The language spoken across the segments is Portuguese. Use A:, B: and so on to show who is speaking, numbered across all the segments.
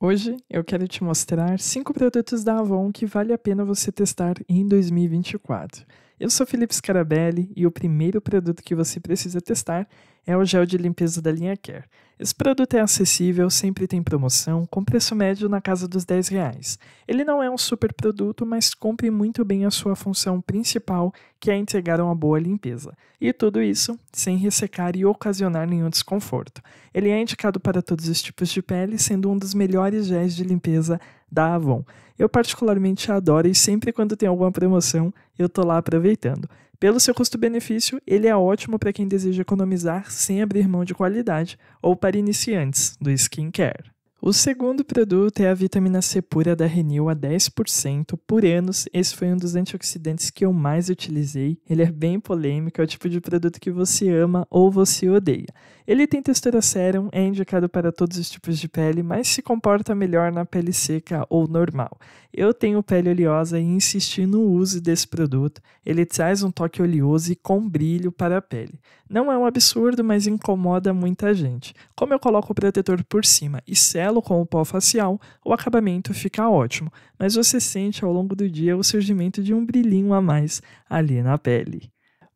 A: Hoje eu quero te mostrar 5 produtos da Avon que vale a pena você testar em 2024. Eu sou Felipe Scarabelli e o primeiro produto que você precisa testar é o gel de limpeza da linha Care. Esse produto é acessível, sempre tem promoção, com preço médio na casa dos 10 reais. Ele não é um super produto, mas cumpre muito bem a sua função principal, que é entregar uma boa limpeza. E tudo isso sem ressecar e ocasionar nenhum desconforto. Ele é indicado para todos os tipos de pele, sendo um dos melhores géis de limpeza da Avon. Eu particularmente adoro e sempre quando tem alguma promoção, eu tô lá aproveitando. Pelo seu custo-benefício, ele é ótimo para quem deseja economizar sem abrir mão de qualidade ou para iniciantes do skincare. O segundo produto é a vitamina C pura da Renew a 10% por anos. Esse foi um dos antioxidantes que eu mais utilizei. Ele é bem polêmico, é o tipo de produto que você ama ou você odeia. Ele tem textura serum, é indicado para todos os tipos de pele, mas se comporta melhor na pele seca ou normal. Eu tenho pele oleosa e insisti no uso desse produto. Ele traz um toque oleoso e com brilho para a pele. Não é um absurdo, mas incomoda muita gente. Como eu coloco o protetor por cima e selo gelo com o pó facial, o acabamento fica ótimo, mas você sente ao longo do dia o surgimento de um brilhinho a mais ali na pele.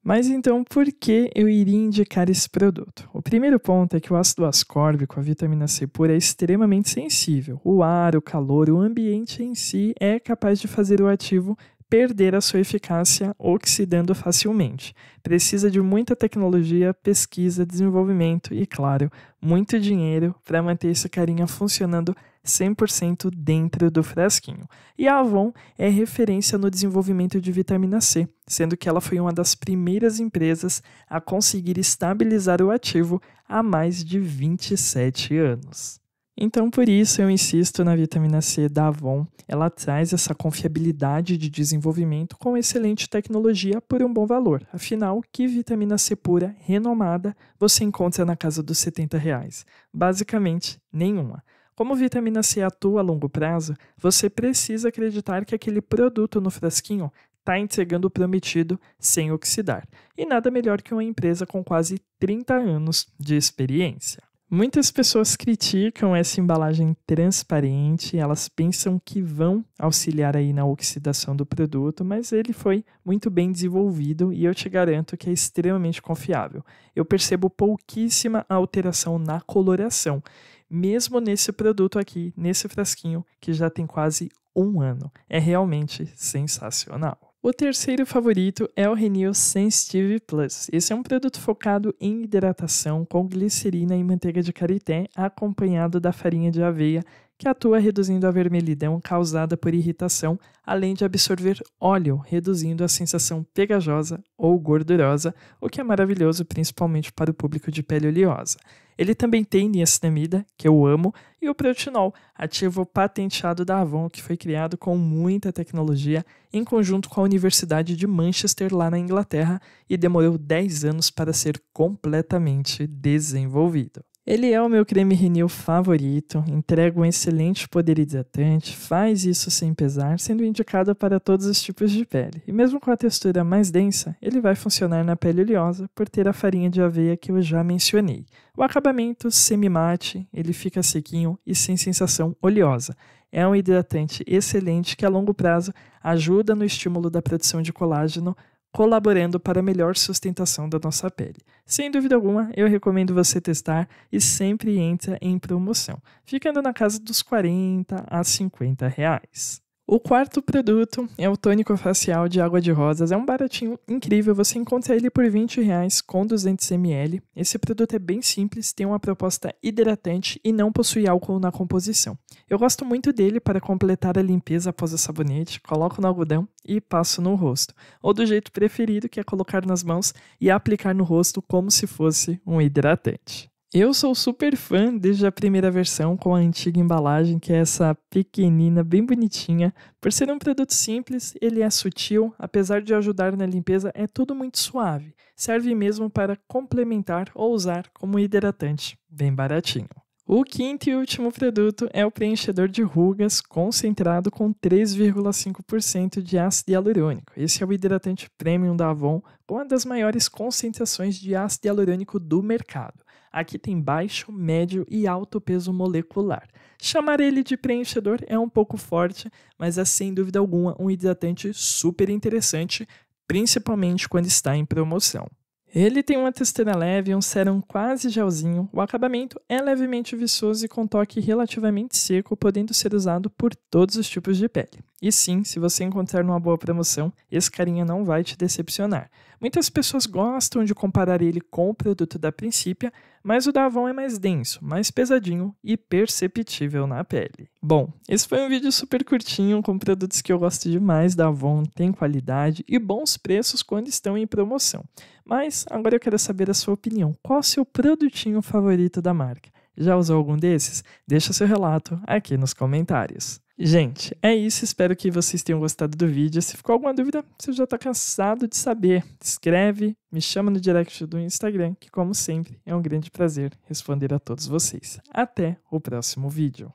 A: Mas então, por que eu iria indicar esse produto? O primeiro ponto é que o ácido ascórbico, a vitamina C pura, é extremamente sensível. O ar, o calor, o ambiente em si é capaz de fazer o ativo perder a sua eficácia oxidando facilmente. Precisa de muita tecnologia, pesquisa, desenvolvimento e, claro, muito dinheiro para manter essa carinha funcionando 100% dentro do frasquinho. E a Avon é referência no desenvolvimento de vitamina C, sendo que ela foi uma das primeiras empresas a conseguir estabilizar o ativo há mais de 27 anos. Então, por isso eu insisto na vitamina C da Avon. Ela traz essa confiabilidade de desenvolvimento com excelente tecnologia por um bom valor. Afinal, que vitamina C pura, renomada, você encontra na casa dos 70 reais? Basicamente, nenhuma. Como vitamina C atua a longo prazo, você precisa acreditar que aquele produto no frasquinho está entregando o prometido sem oxidar. E nada melhor que uma empresa com quase 30 anos de experiência. Muitas pessoas criticam essa embalagem transparente, elas pensam que vão auxiliar aí na oxidação do produto, mas ele foi muito bem desenvolvido e eu te garanto que é extremamente confiável. Eu percebo pouquíssima alteração na coloração, mesmo nesse produto aqui, nesse frasquinho que já tem quase um ano. É realmente sensacional. O terceiro favorito é o Renew Sensitive Plus. Esse é um produto focado em hidratação com glicerina e manteiga de karité, acompanhado da farinha de aveia que atua reduzindo a vermelhidão causada por irritação, além de absorver óleo, reduzindo a sensação pegajosa ou gordurosa, o que é maravilhoso principalmente para o público de pele oleosa. Ele também tem niacinamida, que eu amo, e o preutinol, ativo patenteado da Avon, que foi criado com muita tecnologia em conjunto com a Universidade de Manchester, lá na Inglaterra, e demorou 10 anos para ser completamente desenvolvido. Ele é o meu creme Renil favorito, entrega um excelente poder hidratante, faz isso sem pesar, sendo indicado para todos os tipos de pele. E mesmo com a textura mais densa, ele vai funcionar na pele oleosa por ter a farinha de aveia que eu já mencionei. O acabamento semi-mate, ele fica sequinho e sem sensação oleosa. É um hidratante excelente que a longo prazo ajuda no estímulo da produção de colágeno colaborando para a melhor sustentação da nossa pele. Sem dúvida alguma, eu recomendo você testar e sempre entra em promoção, ficando na casa dos 40 a 50 reais. O quarto produto é o tônico facial de água de rosas. É um baratinho incrível, você encontra ele por 20 reais com 200ml. Esse produto é bem simples, tem uma proposta hidratante e não possui álcool na composição. Eu gosto muito dele para completar a limpeza após o sabonete, coloco no algodão e passo no rosto. Ou do jeito preferido, que é colocar nas mãos e aplicar no rosto como se fosse um hidratante. Eu sou super fã desde a primeira versão com a antiga embalagem, que é essa pequenina, bem bonitinha. Por ser um produto simples, ele é sutil, apesar de ajudar na limpeza, é tudo muito suave. Serve mesmo para complementar ou usar como hidratante, bem baratinho. O quinto e último produto é o preenchedor de rugas concentrado com 3,5% de ácido hialurônico. Esse é o hidratante premium da Avon, com uma das maiores concentrações de ácido hialurônico do mercado. Aqui tem baixo, médio e alto peso molecular. Chamar ele de preenchedor é um pouco forte, mas é sem dúvida alguma um hidratante super interessante, principalmente quando está em promoção. Ele tem uma textura leve, um serão quase gelzinho, o acabamento é levemente viçoso e com toque relativamente seco, podendo ser usado por todos os tipos de pele. E sim, se você encontrar uma boa promoção, esse carinha não vai te decepcionar. Muitas pessoas gostam de comparar ele com o produto da Principia, mas o da Avon é mais denso, mais pesadinho e perceptível na pele. Bom, esse foi um vídeo super curtinho com produtos que eu gosto demais da Avon, tem qualidade e bons preços quando estão em promoção. Mas agora eu quero saber a sua opinião. Qual o seu produtinho favorito da marca? Já usou algum desses? Deixa seu relato aqui nos comentários. Gente, é isso. Espero que vocês tenham gostado do vídeo. Se ficou alguma dúvida, você já está cansado de saber, escreve, me chama no direct do Instagram, que, como sempre, é um grande prazer responder a todos vocês. Até o próximo vídeo.